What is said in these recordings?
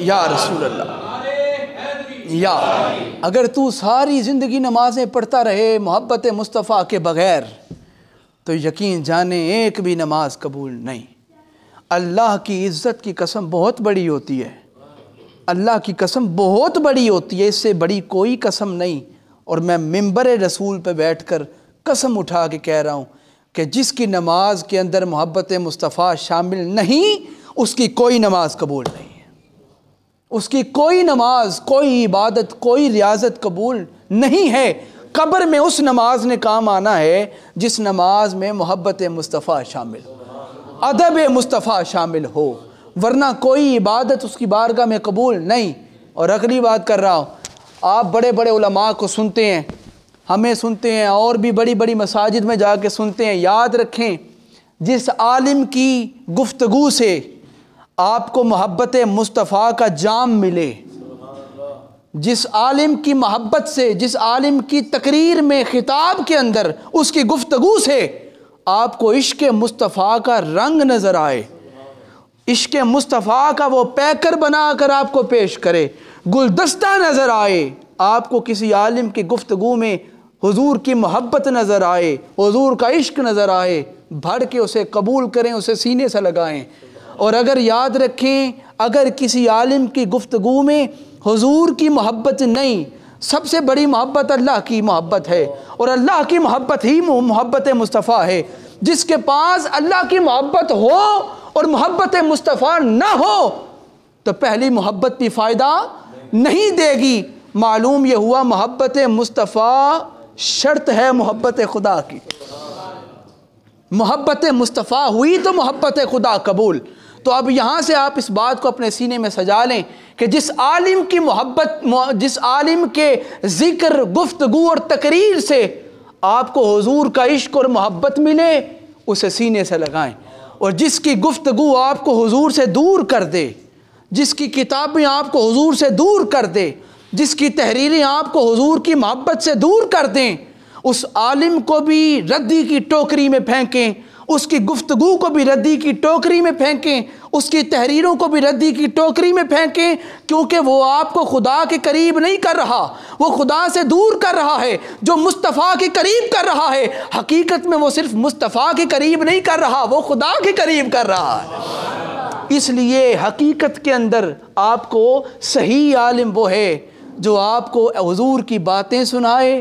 या रसूल अल्लाह या अगर तू सारी ज़िंदगी नमाज़ें पढ़ता रहे मोहब्बत मुस्तफ़ा के बग़ैर तो यकीन जाने एक भी नमाज कबूल नहीं अल्लाह की इज़्ज़त की कसम बहुत बड़ी होती है अल्लाह की कसम बहुत बड़ी होती है इससे बड़ी कोई कसम नहीं और मैं मंबर रसूल पर बैठ कर कसम उठा के कह रहा हूँ कि जिसकी नमाज के अंदर मोहब्बत मुस्तफ़ा शामिल नहीं उसकी कोई नमाज कबूल नहीं उसकी कोई नमाज कोई इबादत कोई रियाजत कबूल नहीं है कब्र में उस नमाज ने काम आना है जिस नमाज में मोहब्बत मुस्तफ़ा शामिल हो अदब मुस्तफ़ा शामिल हो वरना कोई इबादत उसकी बारगाह में कबूल नहीं और अगली बात कर रहा हूँ आप बड़े बड़े उलमा को सुनते हैं हमें सुनते हैं और भी बड़ी बड़ी मसाजिद में जा कर सुनते हैं याद रखें जिस आलिम की गुफ्तगु से आपको मोहब्बत मुस्तफ़ा का जाम मिले जिस आलिम की मोहब्बत से जिस आलिम की तकरीर में ख़िताब के अंदर उसकी गुफ्तगु से आपको इश्क मुस्तफ़ा का रंग नज़र आए इश्क मुस्तफ़ा का वो पैकर बना कर आपको पेश करे गुलदस्ता नज़र आए आपको किसी आलिम की गुफ्तगु में हुजूर की मोहब्बत नज़र आए हुजूर का इश्क नज़र आए भर के उसे कबूल करें उसे सीने से लगाएं और अगर याद रखें अगर किसी आलिम की गुफ्तगु में हुजूर की मोहब्बत नहीं सबसे बड़ी मोहब्बत अल्लाह की मोहब्बत है और अल्लाह की मोहब्बत ही मोहब्बत मुस्तफ़ा है जिसके पास अल्लाह की मोहब्बत हो और मोहब्बत मुस्तफ़ा ना हो तो पहली मोहब्बत भी फ़ायदा नहीं देगी मालूम यह हुआ मोहब्बत मुस्तफ़ा शर्त है मोहब्बत खुदा की मोहब्बत मुस्तफ़ा हुई तो मोहब्बत खुदा कबूल तो अब यहाँ से आप इस बात को अपने सीने में सजा लें कि जिस आलिम की मोहब्बत जिस आलिम के ज़िक्र गुफ्तगु और तकरीर से आपको हजूर का इश्क और मोहब्बत मिले उसे सीने से लगाएं और जिसकी गुफ्तगु आपको हजूर से दूर कर दे जिसकी किताबें आपको हजूर से दूर कर दे जिसकी तहरीरें आपको हजूर की मोहब्बत से दूर कर दें उस आलिम को भी रद्दी की टोकरी में फेंकें उसकी गुफ्तगु को भी रद्दी की टोकरी में फेंकें उसकी तहरीरों को भी रद्दी की टोकरी में फेंकें क्योंकि वो आपको खुदा के करीब नहीं कर रहा वो खुदा से दूर कर रहा है जो मुस्तफ़ा के करीब कर रहा है हकीकत में वो सिर्फ मुस्तफ़ा के करीब नहीं कर रहा वो खुदा के करीब कर रहा है इसलिए हकीकत के अंदर आपको सही आलिम वो है जो आपको हजूर की बातें सुनाए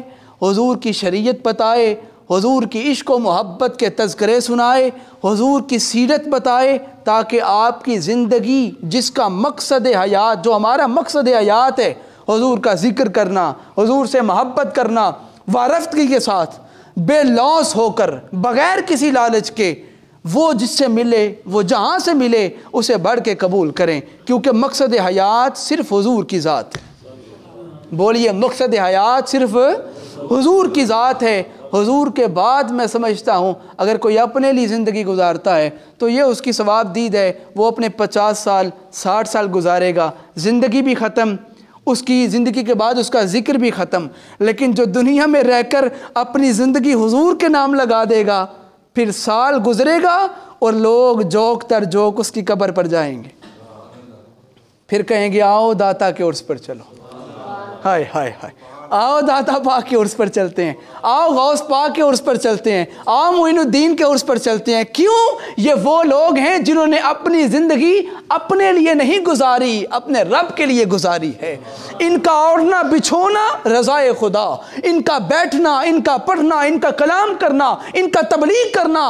हजूर की शरीयत बताए हुजूर की इश्क व मोहब्बत के तस्करे सुनाए हुजूर की सीरत बताए ताकि आपकी ज़िंदगी जिसका मकसद हयात जो हमारा मकसद हयात है हुजूर का ज़िक्र करना हुजूर से मोहब्बत करना वारफ्तगी के साथ बेलौस होकर बग़ैर किसी लालच के वो जिससे मिले वो जहाँ से मिले उसे बढ़ के कबूल करें क्योंकि मकसद हयात सिर्फ हजूर की ज़ात है बोलिए मकसद हयात सिर्फ हजूर की ज़ात है हुजूर के बाद मैं समझता हूँ अगर कोई अपने लिए ज़िंदगी गुजारता है तो ये उसकी सवाब दीद है वो अपने पचास साल साठ साल गुजारेगा ज़िंदगी भी ख़त्म उसकी ज़िंदगी के बाद उसका ज़िक्र भी ख़त्म लेकिन जो दुनिया में रहकर अपनी ज़िंदगी हुजूर के नाम लगा देगा फिर साल गुजरेगा और लोग जोक तर जोक उसकी कब्र पर जाएंगे फिर कहेंगे आओ दाता के उर्स पर चलो हाय हाय हाय आओ दादा पाक के उर्स पर चलते हैं आओ गौस पाक के उर्स पर चलते हैं आओ मोइनुद्दीन के उर्स पर चलते हैं क्यों ये वो लोग हैं जिन्होंने अपनी ज़िंदगी अपने लिए नहीं गुजारी अपने रब के लिए गुजारी है इनका ओढ़ना बिछोना रज़ाए खुदा इनका बैठना इनका पढ़ना इनका कलाम करना इनका तबलीग करना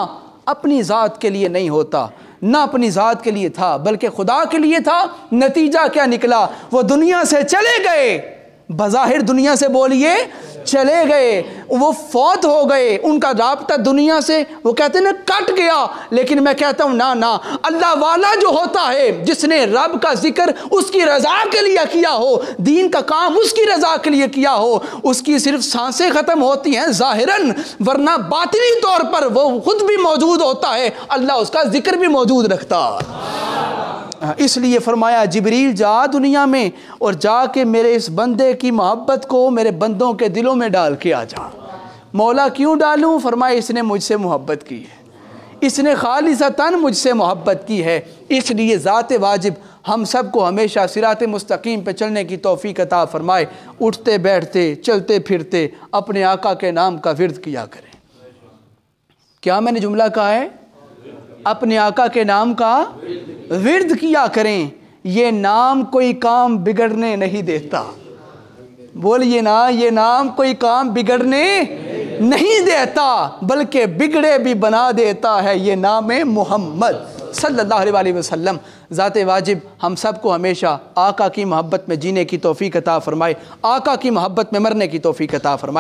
अपनी ज़ात के लिए नहीं होता ना अपनी ज़ात के लिए था बल्कि खुदा के लिए था नतीजा क्या निकला वो दुनिया से चले गए बज़ाहिर दुनिया से बोलिए चले गए वो फौत हो गए उनका रबता दुनिया से वो कहते ना कट गया लेकिन मैं कहता हूँ ना ना अल्लाह वाला जो होता है जिसने रब का जिक्र उसकी रज़ा के लिए किया हो दीन का काम उसकी रज़ा के लिए किया हो उसकी सिर्फ सांसें ख़त्म होती हैं ज़ाहिरन वरना बातनी तौर पर वो खुद भी मौजूद होता है अल्लाह उसका जिक्र भी मौजूद रखता हाँ, इसलिए फरमाया जबरील जा दुनिया में और जा के मेरे इस बंदे की मोहब्बत को मेरे बंदों के दिलों में डाल के आ जा मौला क्यों डालूँ फरमाया इसने मुझसे मोहब्बत की है इसने खालिजतन मुझसे मोहब्बत की है इसलिए ज़ात वाजिब हम सब को हमेशा सिरात मुस्तकीम पर चलने की तोफ़ी अता फ़रमाए उठते बैठते चलते फिरते अपने आका के नाम का विरद किया करें क्या मैंने जुमला कहा है अपने आका के नाम का विरद किया करें ये नाम कोई काम बिगड़ने नहीं देता बोलिए ना ये नाम कोई काम बिगड़ने नहीं देता बल्कि बिगड़े भी बना देता है ये नाम है मोहम्मद सल्लल्लाहु अलैहि वसल्लम ज़ात वाजिब हम सब को हमेशा आका की मोहब्बत में जीने की तोफ़ी कता फ़रमाए आका की मोहब्बत में मरने की तोफ़ी कता फ़रमाए